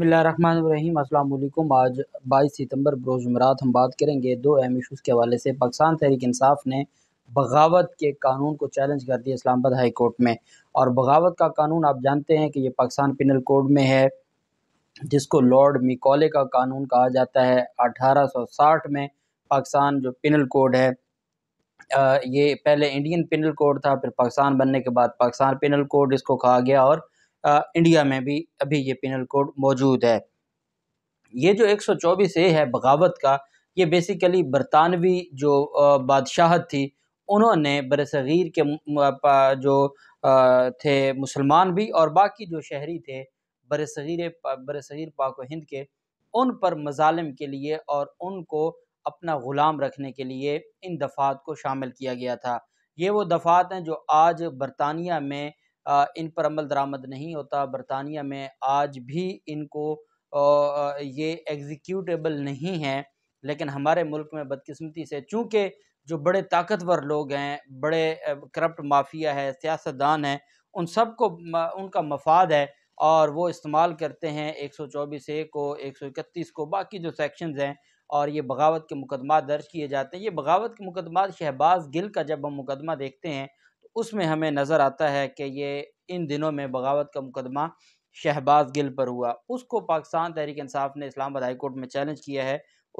अस्सलाम अल्लाम आज बाईस सितंबर बरोज़ जुमरात हम बात करेंगे दो अहम इशूज़ के हवाले से पाकिस्तान तहरीक इंसाफ ने बगावत के कानून को चैलेंज कर दिया इस्लामाबाद हाई कोर्ट में और बगावत का कानून आप जानते हैं कि ये पाकिस्तान पिनल कोड में है जिसको लॉर्ड मिकॉले का कानून कहा जाता है 1860 में पाकिस्तान जो पिनल कोड है ये पहले इंडियन पिनल कोड था फिर पाकिस्तान बनने के बाद पाकिस्तान पिनल कोड इसको कहा गया और इंडिया में भी अभी ये पिनल कोड मौजूद है ये जो 124 ए है बगावत का ये बेसिकली बरतानवी जो बादशाहत थी उन्होंने बरसीर के जो थे मुसलमान भी और बाकी जो शहरी थे बरसीर बरसीर पाक हिंद के उन पर मजालम के लिए और उनको अपना ग़ुलाम रखने के लिए इन दफ़ात को शामिल किया गया था ये वो दफ़ात हैं जो आज बरतानिया में इन पर अमल दरामद नहीं होता बरतानिया में आज भी इनको ये एग्जीक्यूटेबल नहीं है लेकिन हमारे मुल्क में बदकस्मती से चूँकि जो बड़े ताकतवर लोग हैं बड़े करप्ट माफिया है सियासतदान हैं उन सब को उनका मफाद है और वो इस्तेमाल करते हैं एक सौ चौबीस ए को एक सौ इकतीस को बाकी जो सेक्शंस हैं और ये बगावत के मुकदमा दर्ज किए जाते हैं ये बगावत के मुकदमा शहबाज गिल का जब हम मुकदमा देखते हैं उसमें हमें नज़र आता है कि ये इन दिनों में बगावत का मुकदमा शहबाज गिल पर हुआ उसको पाकिस्तान तहरीक इंसाफ ने इस्लामाबाद हाई कोर्ट में चैलेंज किया है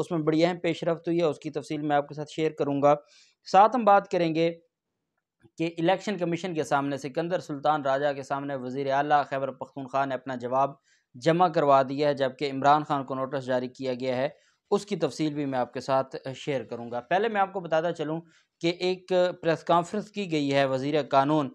उसमें बड़ी अहम पेशरफ हुई है उसकी तफसील मैं आपके साथ शेयर करूँगा साथ हम बात करेंगे कि इलेक्शन कमीशन के सामने सिकंदर सुल्तान राजा के सामने वजीर अला खैबर पख्तूनख्वा ने अपना जवाब जमा करवा दिया है जबकि इमरान खान को नोटिस जारी किया गया है उसकी तफसील भी मैं आपके साथ शेयर करूँगा पहले मैं आपको बताता चलूँ कि एक प्रेस कॉन्फ्रेंस की गई है वज़ी कानून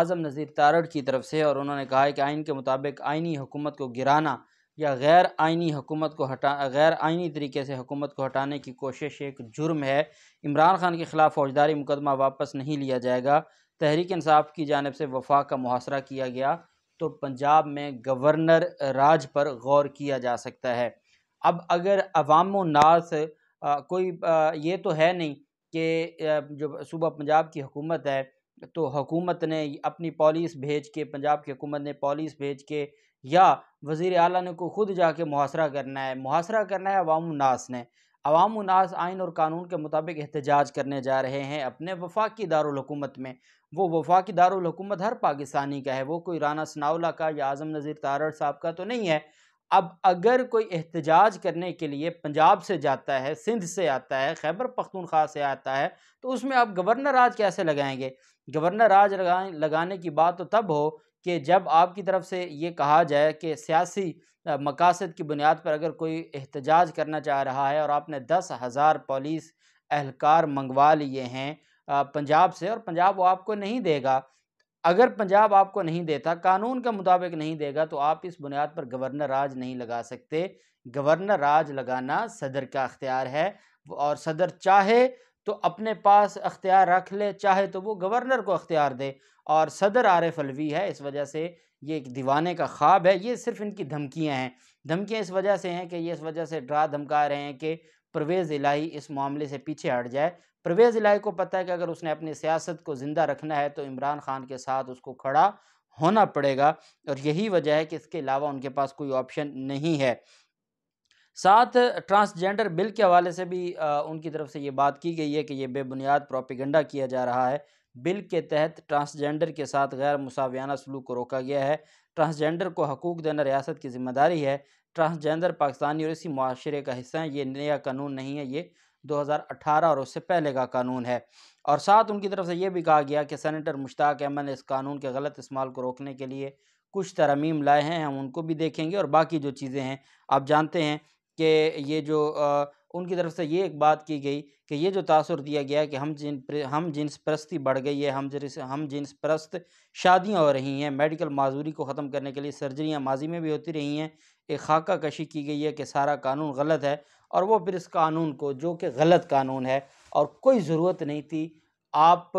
आज़म नज़ीर तारड़ की तरफ से और उन्होंने कहा है कि आइन के मुताबिक आइनी हुकूमत को गिराना या गैर आइनी हुकूमत को हटा गैर आइनी तरीके से हुकूमत को हटाने की कोशिश एक जुर्म है इमरान खान के ख़िलाफ़ फौजदारी मुकदमा वापस नहीं लिया जाएगा तहरीक इंसाफ की जानब से वफाक का मुहासरा किया गया तो पंजाब में गवर्नर राज पर गौर किया जा सकता है अब अगर अवाम नास कोई ये तो है नहीं कि जो सूबह पंजाब की हुकूमत है तो हुकूमत ने अपनी पॉलिस भेज के पंजाब की हुकूमत ने पॉलिस भेज के या वज़ी अला ने को खुद जाके मुहासरा करना है मुहासरा करना है अवाम नास ने अवाम नास आइन और कानून के मुताबिक एहतजाज करने जा रहे हैं अपने वफाक दारकूमत में वो वफाकी दारकूमत हर पाकिस्तानी का है वो कोई राना सनावला का या आज़म नज़ीर तारड़ साहब का तो नहीं है अब अगर कोई एहतजाज करने के लिए पंजाब से जाता है सिंध से आता है खैबर पख्तूनख्वा से आता है तो उसमें आप गवर्नर राज कैसे लगाएंगे गवर्नर राज लगाने की बात तो तब हो कि जब आपकी तरफ से ये कहा जाए कि सियासी मकासद की बुनियाद पर अगर कोई एहतजाज करना चाह रहा है और आपने दस हज़ार पुलिस एहलकार मंगवा लिए हैं पंजाब से और पंजाब वो आपको नहीं देगा अगर पंजाब आपको नहीं देता कानून के मुताबिक नहीं देगा तो आप इस बुनियाद पर गवर्नर राज नहीं लगा सकते गवर्नर राज लगाना सदर का अख्तियार है और सदर चाहे तो अपने पास अख्तियार रख ले चाहे तो वो गवर्नर को अख्तियार दे और सदर आरिफ अलवी है इस वजह से ये एक दीवाने का ख्वाब है ये सिर्फ इनकी धमकियाँ हैं धमकियाँ इस वजह से हैं कि ये इस वजह से ड्रा धमका रहे हैं कि परवेज़ इलाही इस मामले से पीछे हट जाए परवेज़ इलाही को पता है कि अगर उसने अपनी सियासत को ज़िंदा रखना है तो इमरान खान के साथ उसको खड़ा होना पड़ेगा और यही वजह है कि इसके अलावा उनके पास कोई ऑप्शन नहीं है साथ ट्रांसजेंडर बिल के हवाले से भी आ, उनकी तरफ से ये बात की गई है कि ये बेबुनियाद प्रोपिगंडा किया जा रहा है बिल के तहत ट्रांसजेंडर के साथ गैर मुसाविना सलूक को रोका गया है ट्रांसजेंडर को हकूक देना रियासत की जिम्मेदारी है ट्रांसजेंडर पाकिस्तानी और इसी माशरे का हिस्सा है ये नया कानून नहीं है ये 2018 और उससे पहले का कानून है और साथ उनकी तरफ से ये भी कहा गया कि सेनेटर मुश्ताक अहमद ने इस कानून के गलत इस्तेमाल को रोकने के लिए कुछ तरमीम लाए हैं हम उनको भी देखेंगे और बाकी जो चीज़ें हैं आप जानते हैं कि ये जो आ, उनकी तरफ से ये एक बात की गई कि ये जो तासर दिया गया कि हम जिन हम जिन्स परस्ती बढ़ गई है हम जिस हम जिन्स परस्त शादियाँ हो रही हैं मेडिकल माजूरी को ख़त्म करने के लिए सर्जरियाँ माजी में भी होती रही हैं एक खाका कशी की गई है कि सारा कानून गलत है और वो फिर इस कानून को जो कि गलत कानून है और कोई ज़रूरत नहीं थी आप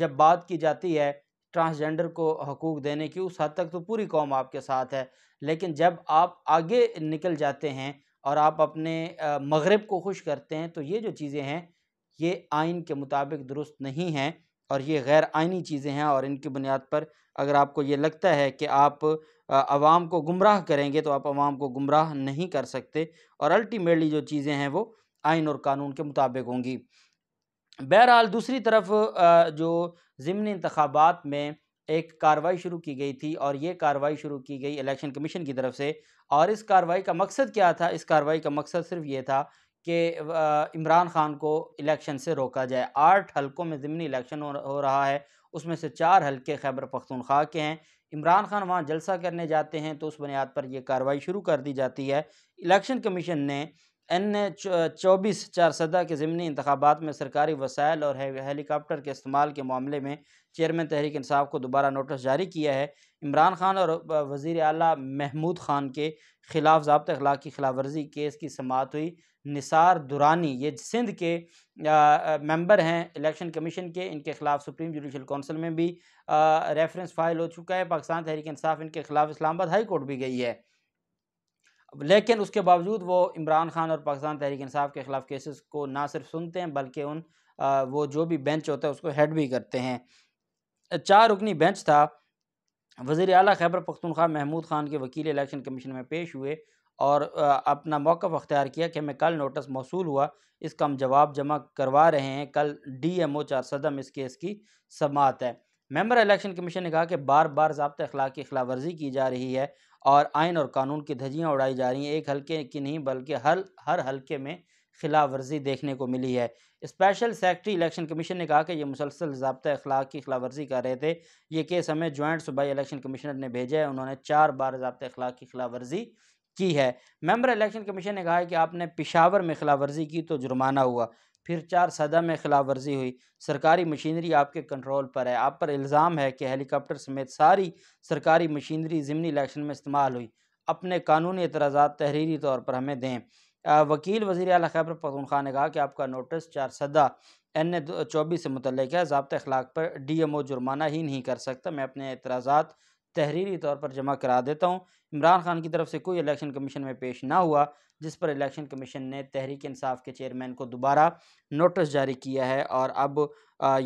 जब बात की जाती है ट्रांसजेंडर को हकूक़ देने की उस हद तक तो पूरी कौम आपके साथ है लेकिन जब आप आगे निकल जाते हैं और आप अपने मगरब को खुश करते हैं तो ये जो चीज़ें हैं ये आइन के मुताबिक दुरुस्त नहीं हैं और ये गैर आइनी चीज़ें हैं और इनकी बुनियाद पर अगर आपको ये लगता है कि आप आवाम को गुमराह करेंगे तो आप आवाम को गुमराह नहीं कर सकते और अल्टीमेटली जो चीज़ें हैं वो आइन और कानून के मुताबिक होंगी बहरहाल दूसरी तरफ जो ज़मनी इंतबात में एक कार्रवाई शुरू की गई थी और ये कार्रवाई शुरू की गई इलेक्शन कमीशन की तरफ से और इस कार्रवाई का मकसद क्या था इस कार्रवाई का मकसद सिर्फ ये था कि इमरान खान को इलेक्शन से रोका जाए आठ हलकों में ज़मनी इलेक्शन हो रहा है उसमें से चार हल्के खैबर पख्तूनख्वा के हैं इमरान खान वहाँ जलसा करने जाते हैं तो उस बुनियाद पर यह कार्रवाई शुरू कर दी जाती है इलेक्शन कमीशन ने एन चौबीस चार सदा के ज़मनी इंतबात में सरकारी वसायल और हेलीकॉप्टर के इस्तेमाल के मामले में चेयरमैन तहरीक इंसाफ को दोबारा नोटिस जारी किया है इमरान खान और वज़ी अली महमूद खान के खिलाफ जबत अखलाक की खिलाफ वर्जी केस की समात हुई निसार दुरानी ये सिंध के मेंबर हैं इलेक्शन कमीशन के इनके ख़िलाफ़ सुप्रीम जुडिशल कौंसिल में भी आ, रेफरेंस फाइल हो चुका है पाकिस्तान तहरीक इंसाफ इनके ख़िलाफ़ इस्लामाबाद हाई कोर्ट भी गई है लेकिन उसके बावजूद वो इमरान खान और पाकिस्तान तहरीक इंसाफ के ख़िलाफ़ केसेस को ना सिर्फ सुनते हैं बल्कि उन आ, वो जो भी बेंच होता है उसको हेड भी करते हैं चार रुकनी बेंच था वज़ी अली खैबर पख्तनख्वा महमूद खान के वकील इलेक्शन कमीशन में पेश हुए और अपना मौक़ अख्तियार किया कि हमें कल नोटिस मौसू हुआ इसका हम जवाब जमा करवा रहे हैं कल डी एम ओ चार सदम इस केस की समात है मेम्बर इलेक्शन कमीशन ने कहा कि बार बार जबत अखलाक की खिलाफ वर्जी की जा रही है और आयन और कानून की धजियाँ उड़ाई जा रही हैं एक हल्के की नहीं बल्कि हर हर हल्के में खिलाफ वर्जी देखने को मिली है स्पेशल सेक्रेटरी इलेक्शन कमीशन ने कहा कि ये मुसलसल जबता अखलाक की खिलाफ वर्जी कर रहे थे ये केस हमें जॉइंट सूबाई इलेक्शन कमिश्नर ने भेजा है उन्होंने चार बार जबता अखलाक की खिलाफ वर्जी की है मेंबर इलेक्शन कमीशन ने कहा है कि आपने पिशावर में खिलाफ वर्जी की तो जुर्माना हुआ फिर चार सदा में खिलाफ वर्जी हुई सरकारी मशीनरी आपके कंट्रोल पर है आप पर इल्ज़ाम है कि हेलीकॉप्टर समेत सारी सरकारी मशीनरी ज़मनी इलेक्शन में इस्तेमाल हुई अपने कानूनी एतराज़ा तहरीरी तौर पर हमें दें आ, वकील वजी अल खैबर ख़ान ने कहा कि आपका नोटिस चार सदा एन ए चौबीस से मुतल है जबत अखलाक पर डी एम ओ जुर्माना ही नहीं कर सकता मैं अपने एतराज़ा तहरीरी तौर पर जमा करा देता हूँ इमरान खान की तरफ से कोई इलेक्शन कमीशन में पेश ना हुआ जिस पर इलेक्शन कमीशन ने तहरीक इंसाफ के चेयरमैन को दोबारा नोटिस जारी किया है और अब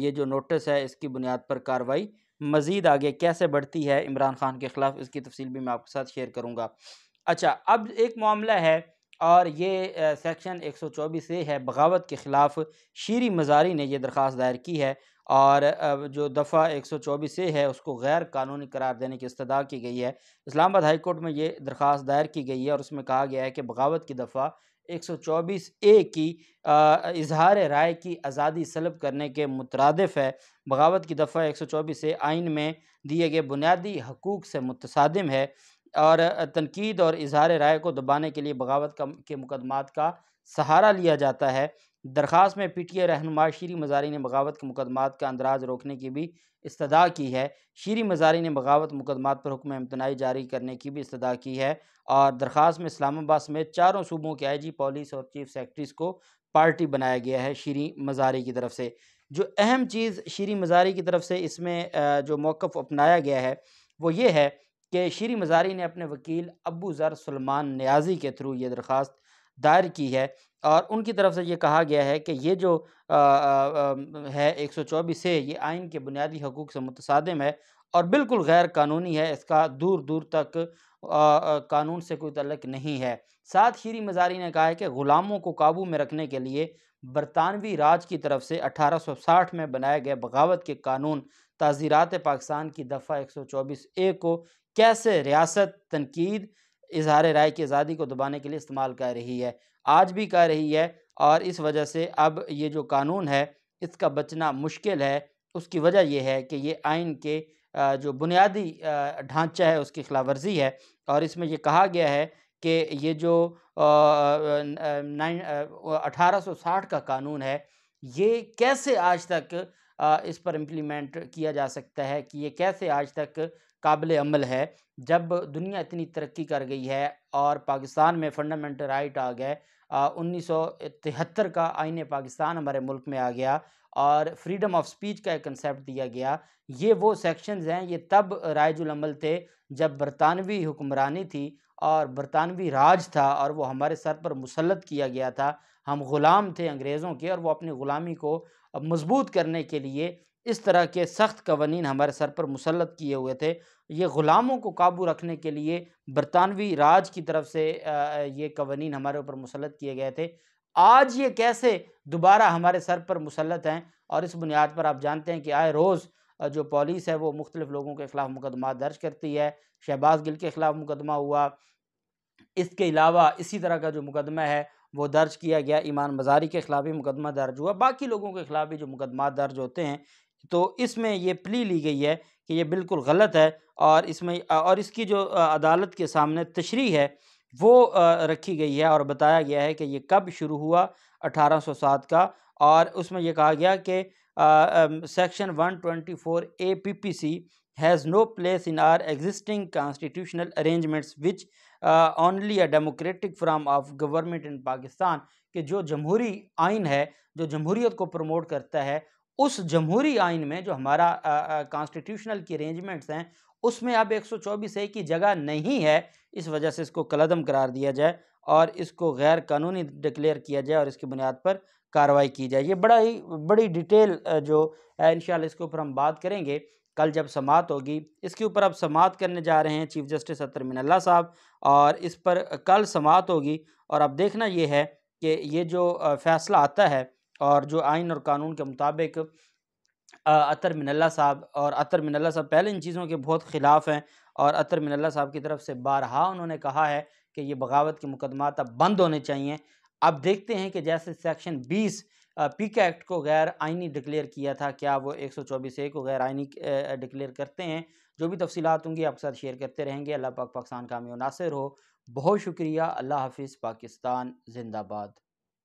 ये जो नोटिस है इसकी बुनियाद पर कार्रवाई मज़ीद आगे कैसे बढ़ती है इमरान खान के ख़िलाफ़ इसकी तफसील भी मैं आपके साथ शेयर करूँगा अच्छा अब एक मामला है और ये सेक्शन 124 ए है बगावत के ख़िलाफ़ शीरी मज़ारी ने यह दरख्वास्त दायर की है और जो दफ़ा एक सौ चौबीस ए है उसको गैर कानूनी करार देने की इस्तः की गई है इस्लामाबाद हाई कोर्ट में ये दरख्वास्त दायर की गई है और उसमें कहा गया है कि बगावत की दफ़ा एक सौ चौबीस ए की इजहार राय की आज़ादी सलब करने के मुतरदफ़ है बगावत की दफ़ा एक सौ चौबीस ए आइन में दिए गए बुनियादी हकूक़ से मुतसादम है और तनकीद और इजहार राय को दबाने के लिए बगावत का के मुकदमात का सहारा लिया जाता है दरख्वास्त में पी टी ए रहनुमा शीरी मजारी ने बगावत के मुकदमात का अंदराज रोकने की भी इस्तदा की है शीरी मजारी ने बगावत मुकदमात पर हुक्म इम्तनाई जारी करने की भी इस्तदा की है और दरख्वास्त में इस्लामाबाद समेत चारों सूबों के आई जी पुलिस और चीफ सेक्रटरीज़ को पार्टी बनाया गया है शीरी मजारी की तरफ से जो अहम चीज़ शीरी मजारी की तरफ से इसमें जो मौक़ अपनाया गया है वो ये है कि श्री मज़ारी ने अपने वकील अबू ज़र सलमान न्याजी के थ्रू ये दरख्वास्त दायर की है और उनकी तरफ से ये कहा गया है कि ये जो आ, आ, है एक सौ चौबीस है ये आइन के बुनियादी हकूक़ से मुतसादम है और बिल्कुल गैर कानूनी है इसका दूर दूर तक आ, आ, कानून से कोई तलक नहीं है साथ शीरी मजारी ने कहा है कि ग़ुलामों को काबू में रखने के लिए बरतानवी राज की तरफ से 1860 में बनाए गए बगावत के कानून ताज़ीरात पाकिस्तान की दफ़ा 124 ए को कैसे रियासत तनकीद इजहार राय की आज़ादी को दबाने के लिए इस्तेमाल कर रही है आज भी कर रही है और इस वजह से अब ये जो कानून है इसका बचना मुश्किल है उसकी वजह यह है कि ये आइन के जो बुनियादी ढांचा है उसकी खिलाफ वर्जी है और इसमें यह कहा गया है कि ये जो नाइन अठारह का कानून है ये कैसे आज तक इस पर इम्प्लीमेंट किया जा सकता है कि ये कैसे आज तक काबिल अमल है जब दुनिया इतनी तरक्की कर गई है और पाकिस्तान में फंडामेंटल राइट आ गए उन्नीस सौ तिहत्तर का आइन पाकिस्तान हमारे मुल्क में आ गया और फ्रीडम ऑफ स्पीच का एक कंसेप्ट दिया गया ये वो सेक्शंस हैं ये तब रायजुलमल थे जब बरतानवी हुक्मरानी थी और बरतानवी राज था और वो हमारे सर पर मुसलत किया गया था हम ग़ुलाम थे अंग्रेज़ों के और वो अपनी ग़ुलामी को मजबूत करने के लिए इस तरह के सख्त कवानीन हमारे सर पर मुसलत किए हुए थे ये ग़ुलामों को काबू रखने के लिए बरतानवी राज की तरफ से ये कवानीन हमारे ऊपर मुसलत किए गए थे आज ये कैसे दोबारा हमारे सर पर मुसलत हैं और इस बुनियाद पर आप जानते हैं कि आए रोज़ जो पॉलिस है वो मुख्तलिफ़ लोगों के ख़िलाफ़ मुकदमा दर्ज करती है शहबाज गिल के ख़िलाफ़ मुकदमा हुआ इसके अलावा इसी तरह का जो मुकदमा है वो दर्ज किया गया ईमान मजारी के ख़िलाफ़ भी मुकदमा दर्ज हुआ बाकी लोगों के ख़िलाफ़ भी जो मुकदमा दर्ज होते हैं तो इसमें ये प्ली ली गई है कि ये बिल्कुल गलत है और इसमें और इसकी जो अदालत के सामने तशरी है वो रखी गई है और बताया गया है कि ये कब शुरू हुआ 1807 का और उसमें यह कहा गया कि section 124 A P P C has no place in our existing constitutional arrangements which only a democratic form of government in Pakistan कि जो जमहूरी आइन है जो जमहूरीत को प्रमोट करता है उस जमहूरी आइन में जो हमारा कॉन्स्टिट्यूशनल की अरेंजमेंट्स हैं उसमें अब 124 ए की जगह नहीं है इस वजह से इसको कलदम करार दिया जाए और इसको गैर कानूनी डिक्लेयर किया जाए और इसकी बुनियाद पर कार्रवाई की जाए ये बड़ा ही बड़ी डिटेल जो है इन इसके ऊपर हम बात करेंगे कल जब समात होगी इसके ऊपर अब समात करने जा रहे हैं चीफ जस्टिस अतर मिनल्ला साहब और इस पर कल समात होगी और अब देखना ये है कि ये जो फैसला आता है और जो आइन और कानून के मुताबिक अतर मिनल्ला साहब और अतर मिनल्ला साहब पहले इन चीज़ों के बहुत ख़िलाफ़ हैं और अतर मिनल्ला साहब की तरफ से बारहा उन्होंने कहा है कि ये बगावत के मुकदमात अब बंद होने चाहिए अब देखते हैं कि जैसे सेक्शन बीस पीक एक्ट को गैर आइनी डिक्लेयर किया था क्या वो एक सौ चौबीस ए को गैर आइनी डिक्लेयर करते हैं जो भी तफसीत होंगी आपके साथ शेयर करते रहेंगे अल्लाह पाक पाकिस्तान का कामयाब नासिर हो बहुत शुक्रिया अल्लाह हाफिज़ पाकिस्तान जिंदाबाद